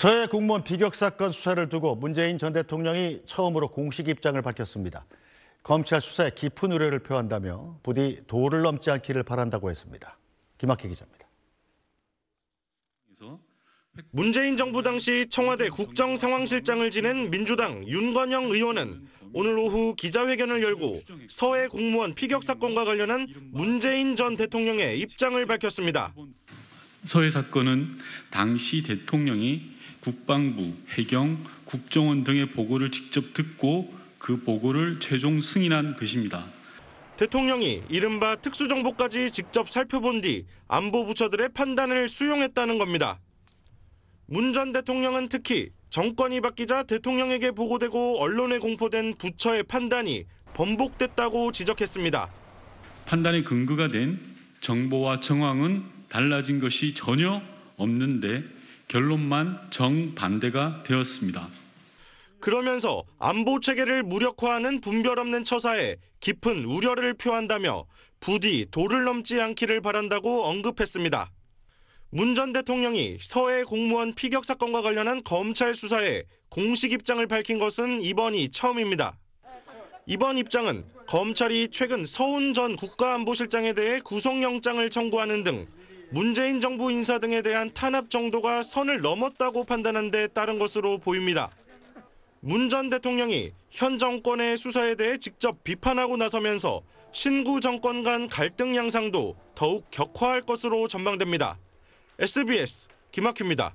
서해 공무원 비격 사건 수사를 두고 문재인 전 대통령이 처음으로 공식 입장을 밝혔습니다. 검찰 수사에 깊은 우려를 표한다며 부디 도를 넘지 않기를 바란다고 했습니다. 김학희 기자입니다. 문재인 정부 당시 청와대 국정상황실장을 지낸 민주당 윤건영 의원은 오늘 오후 기자회견을 열고 서해 공무원 피격 사건과 관련한 문재인 전 대통령의 입장을 밝혔습니다. 서해 사건은 당시 대통령이 국방부, 해경, 국정원 등의 보고를 직접 듣고 그 보고를 최종 승인한 것입니다. 대통령이 이른바 특수정보까지 직접 살펴본 뒤 안보 부처들의 판단을 수용했다는 겁니다. 문 전 대통령은 특히 정권이 바뀌자 대통령에게 보고되고 언론에 공포된 부처의 판단이 번복됐다고 지적했습니다. 판단의 근거가 된 정보와 정황은 달라진 것이 전혀 없는데 결론만 정반대가 되었습니다. 그러면서 안보 체계를 무력화하는 분별 없는 처사에 깊은 우려를 표한다며 부디 도를 넘지 않기를 바란다고 언급했습니다. 문 전 대통령이 서해 공무원 피격 사건과 관련한 검찰 수사에 공식 입장을 밝힌 것은 이번이 처음입니다. 이번 입장은 검찰이 최근 서훈 전 국가안보실장에 대해 구속영장을 청구하는 등 문재인 정부 인사 등에 대한 탄압 정도가 선을 넘었다고 판단한 데 따른 것으로 보입니다. 문 전 대통령이 현 정권의 수사에 대해 직접 비판하고 나서면서 신구 정권 간 갈등 양상도 더욱 격화할 것으로 전망됩니다. SBS 김학규입니다.